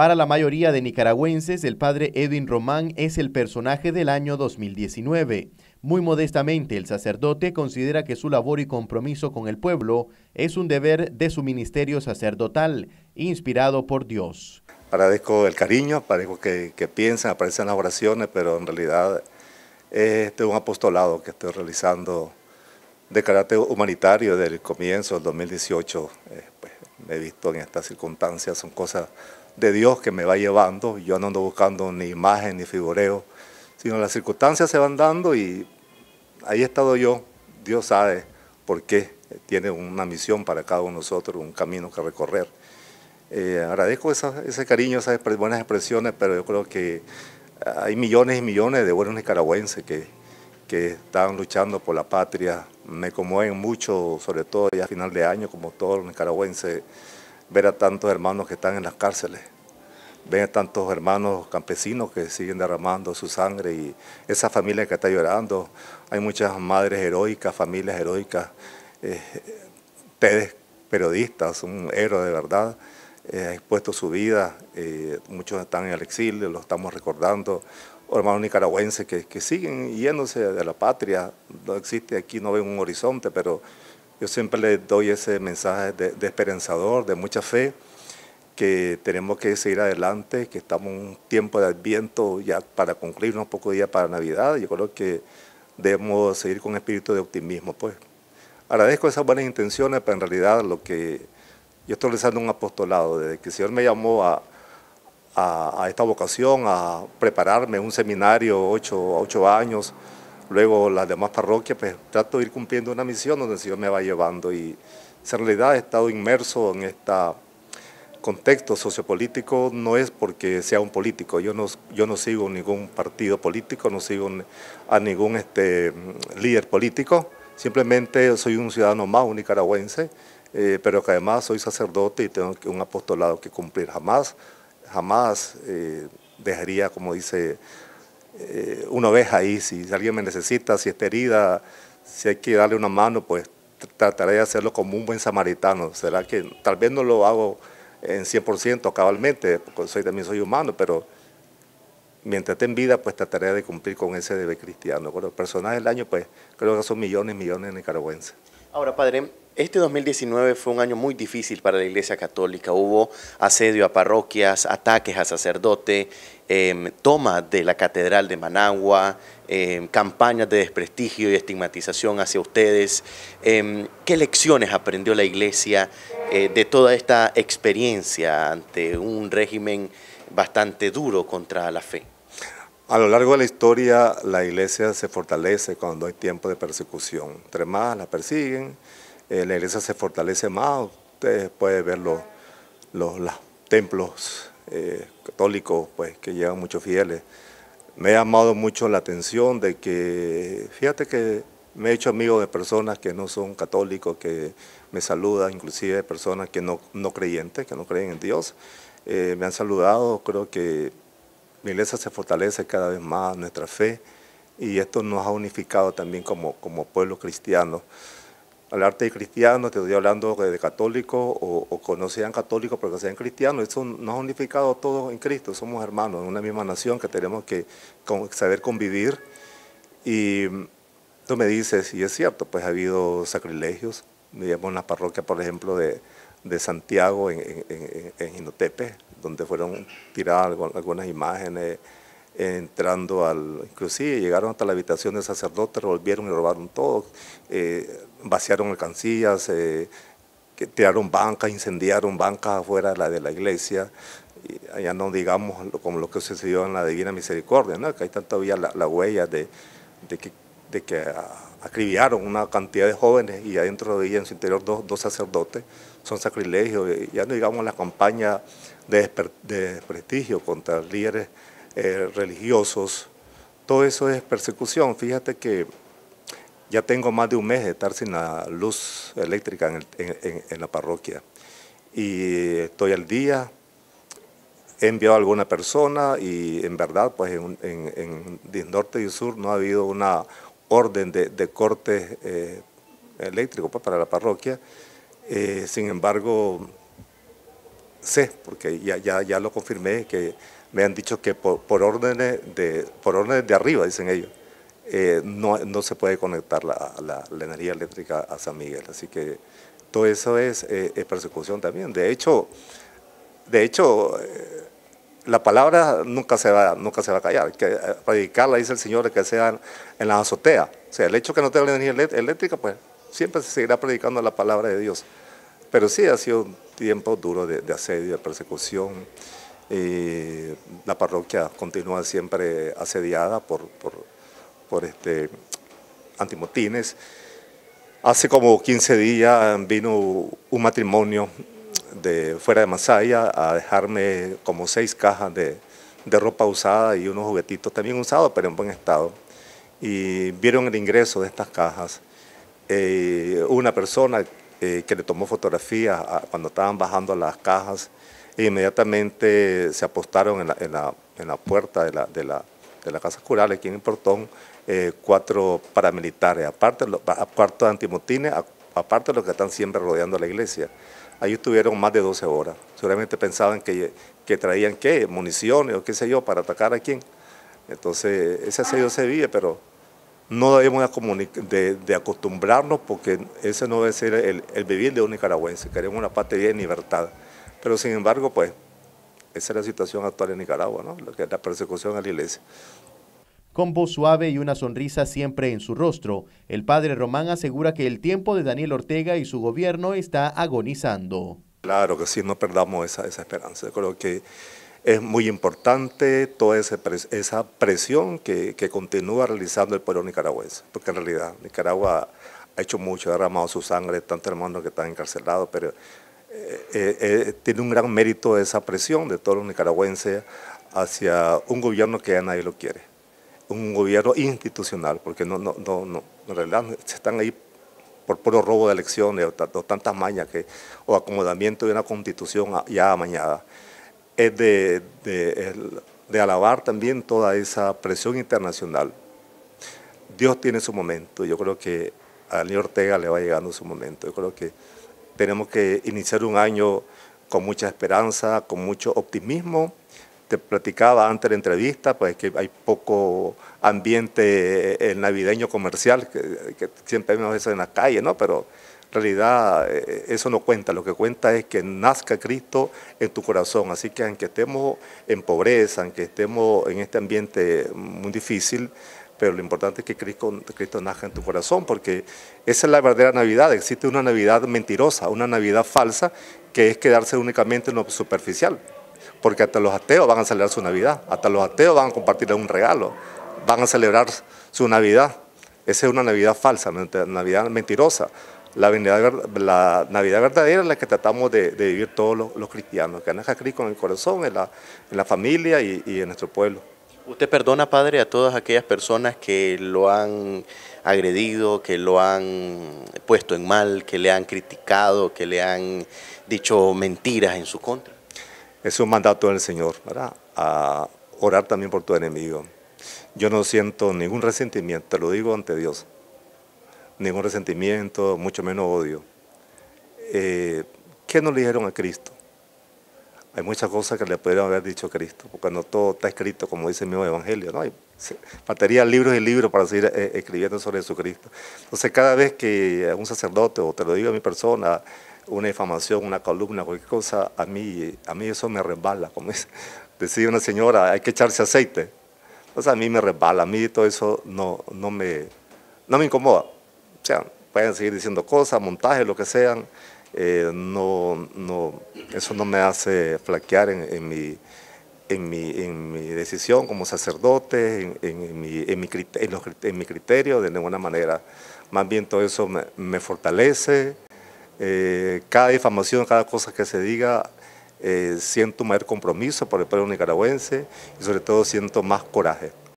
Para la mayoría de nicaragüenses, el padre Edwin Román es el personaje del año 2019. Muy modestamente, el sacerdote considera que su labor y compromiso con el pueblo es un deber de su ministerio sacerdotal, inspirado por Dios. Agradezco el cariño, agradezco que, que piensan, aparecen las oraciones, pero en realidad es este un apostolado que estoy realizando de carácter humanitario desde el comienzo del 2018. Eh, pues, me he visto en estas circunstancias, son cosas de Dios que me va llevando. Yo no ando buscando ni imagen ni figureo, sino las circunstancias se van dando y ahí he estado yo. Dios sabe por qué. Tiene una misión para cada uno de nosotros, un camino que recorrer. Eh, agradezco ese cariño, esas buenas expresiones, pero yo creo que hay millones y millones de buenos nicaragüenses que, que están luchando por la patria. Me conmueven mucho, sobre todo ya a final de año, como todos los nicaragüenses ver a tantos hermanos que están en las cárceles, ver a tantos hermanos campesinos que siguen derramando su sangre y esa familia que está llorando. Hay muchas madres heroicas, familias heroicas. Eh, ustedes, periodistas, un héroe de verdad, eh, ha expuesto su vida. Eh, muchos están en el exilio, lo estamos recordando. Hermanos nicaragüenses que siguen yéndose de la patria. No existe aquí, no ven un horizonte, pero yo siempre le doy ese mensaje de, esperanzador, de mucha fe, que tenemos que seguir adelante, que estamos en un tiempo de adviento ya para concluir un poco días para Navidad. Yo creo que debemos seguir con espíritu de optimismo, pues. Agradezco esas buenas intenciones, pero en realidad lo que yo estoy realizando un apostolado, desde que el Señor me llamó a, esta vocación, a prepararme un seminario ocho, ocho años, Luego las demás parroquias, pues trato de ir cumpliendo una misión donde el Señor me va llevando y en realidad he estado inmerso en este contexto sociopolítico, no es porque sea un político, yo no, yo no sigo ningún partido político, no sigo a ningún este, líder político, simplemente soy un ciudadano más, un nicaragüense, eh, pero que además soy sacerdote y tengo un apostolado que cumplir, jamás, jamás eh, dejaría, como dice eh, una vez ahí, si alguien me necesita, si es herida, si hay que darle una mano, pues trataré de hacerlo como un buen samaritano. Será que tal vez no lo hago en 100% cabalmente, porque soy, también soy humano, pero mientras esté en vida, pues trataré de cumplir con ese deber cristiano. Con los personajes del año, pues creo que son millones y millones de nicaragüenses. Ahora, padre, este 2019 fue un año muy difícil para la Iglesia Católica. Hubo asedio a parroquias, ataques a sacerdote, em, toma de la Catedral de Managua, em, campañas de desprestigio y estigmatización hacia ustedes. Em, ¿Qué lecciones aprendió la Iglesia eh, de toda esta experiencia ante un régimen bastante duro contra la fe? A lo largo de la historia, la Iglesia se fortalece cuando hay tiempo de persecución. Entre la persiguen, eh, la iglesia se fortalece más. Ustedes pueden ver los, templos eh, católicos pues, que llevan muchos fieles. Me ha llamado mucho la atención de que, fíjate que me he hecho amigo de personas que no son católicos, que me saludan, inclusive personas que no, creyentes, que no creen en Dios. Eh, me han saludado, creo que mi iglesia se fortalece cada vez más, nuestra fe, y esto nos ha unificado también como, como pueblo cristiano al arte cristiano, te estoy hablando de, católico o, conocían que católicos porque sean cristianos, eso nos ha unificado todos en Cristo, somos hermanos en una misma nación que tenemos que saber convivir y tú me dices, y es cierto, pues ha habido sacrilegios, digamos en la parroquia por ejemplo de, Santiago en, en, donde fueron tiradas algunas imágenes entrando al, inclusive llegaron hasta la habitación del sacerdote, revolvieron y robaron todo. Eh, vaciaron alcancías, eh, tiraron bancas, incendiaron bancas afuera la de la iglesia, ya no digamos como lo que sucedió en la Divina Misericordia, que hay todavía la, huella de, que, de acribillaron una cantidad de jóvenes y adentro de ella en su interior dos, dos sacerdotes, son sacrilegios, eh, ya no digamos la campaña de, desprestigio contra líderes eh, religiosos, todo eso es persecución. Fíjate que ya tengo más de un mes de estar sin la luz eléctrica en, la parroquia y estoy al día. He enviado a alguna persona y en verdad pues en, Norte y Sur no ha habido una orden de, corte eh, eléctrico pues, para la parroquia. Eh, sin embargo, sé, porque ya, lo confirmé, que me han dicho que por órdenes de, por órdenes de arriba, dicen ellos, eh, no, no, se puede conectar la, energía eléctrica a San Miguel. Así que todo eso es, eh, persecución también. De hecho, de hecho eh, la palabra nunca se, va, nunca se va a callar. Que predicarla, dice el Señor, que sea en la azotea. O sea, el hecho que no tenga energía eléctrica, pues siempre se seguirá predicando la palabra de Dios. Pero sí ha sido un tiempo duro de, asedio, de persecución. Y la parroquia continúa siempre asediada por por este, antimotines. Hace como 15 días vino un matrimonio de fuera de Masaya a dejarme como seis cajas de, de ropa usada y unos juguetitos también usados, pero en buen estado. Y vieron el ingreso de estas cajas. Eh, una persona eh, que le tomó fotografías cuando estaban bajando las cajas e inmediatamente se apostaron en la, en la, en la puerta de la, de la de la Casa Cural, aquí en Portón, eh, cuatro paramilitares, aparte, los antimotines, aparte de los que están siempre rodeando la iglesia. ahí estuvieron más de 12 horas. Seguramente pensaban que, que traían, ¿qué? Municiones o qué sé yo, para atacar a quién. Entonces, ese asedio se vive, pero no debemos de, acostumbrarnos porque ese no debe ser el, el vivir de un nicaragüense. Queremos una patria de libertad. Pero sin embargo, pues esa es la situación actual en Nicaragua, ¿no? la persecución a la iglesia. Con voz suave y una sonrisa siempre en su rostro, el padre Román asegura que el tiempo de Daniel Ortega y su gobierno está agonizando. Claro que sí, no perdamos esa, esa esperanza. creo que es muy importante toda esa presión que, que, continúa realizando el pueblo nicaragüense, porque en realidad Nicaragua ha hecho mucho, ha derramado su sangre, tantos hermanos que están encarcelados, pero eh, eh, eh, tiene un gran mérito esa presión de todos los nicaragüenses hacia un gobierno que ya nadie lo quiere, un gobierno institucional, porque no, no, no, en realidad se están ahí por puro robo de elecciones o, tantas mañas que, o acomodamiento de una constitución ya amañada. Es de, alabar también toda esa presión internacional. Dios tiene su momento, yo creo que a Daniel Ortega le va llegando su momento, yo creo que tenemos que iniciar un año con mucha esperanza, con mucho optimismo. Te platicaba antes de la entrevista, pues que hay poco ambiente eh, navideño comercial, que, siempre vemos eso en las calles, ¿no? Pero en realidad eh, eso no cuenta, lo que cuenta es que nazca Cristo en tu corazón. Así que aunque estemos en pobreza, aunque estemos en este ambiente muy difícil, pero lo importante es que Cristo, Cristo en tu corazón, porque esa es la verdadera Navidad. Existe una Navidad mentirosa, una Navidad falsa, que es quedarse únicamente en lo superficial. Porque hasta los ateos van a celebrar su Navidad, hasta los ateos van a compartir un regalo, van a celebrar su Navidad. Esa es una Navidad falsa, una Navidad mentirosa. La Navidad, verdadera es la que tratamos de, vivir todos los, cristianos, que naja Cristo en el corazón, en la, familia y en nuestro pueblo. ¿Usted perdona, padre, a todas aquellas personas que lo han agredido, que lo han puesto en mal, que le han criticado, que le han dicho mentiras en su contra? Es un mandato del Señor, ¿verdad? A orar también por tu enemigo. Yo no siento ningún resentimiento, te lo digo ante Dios. Ningún resentimiento, mucho menos odio. Eh, ¿Qué nos dijeron a Cristo? Hay muchas cosas que le pudieron haber dicho a Cristo, porque no todo está escrito como dice el mismo Evangelio, ¿no? Hay, batería libros y libros para seguir eh, escribiendo sobre Jesucristo. Entonces, cada vez que un sacerdote, o te lo digo a mi persona, una difamación, una columna, cualquier cosa, a mí, a mí eso me resbala. Como dice decía una señora, hay que echarse aceite. Entonces a mí me resbala, a mí todo eso no, no, me, no me incomoda. O sea, pueden seguir diciendo cosas, montajes, lo que sean. Eh, no, no, eso no me hace flaquear en, mi, en, mi, en mi, decisión como sacerdote, en, mi, criterio, de ninguna manera. Más bien todo eso me, fortalece. Eh, cada difamación, cada cosa que se diga, eh, siento siento mayor compromiso por el pueblo nicaragüense y sobre todo siento más coraje.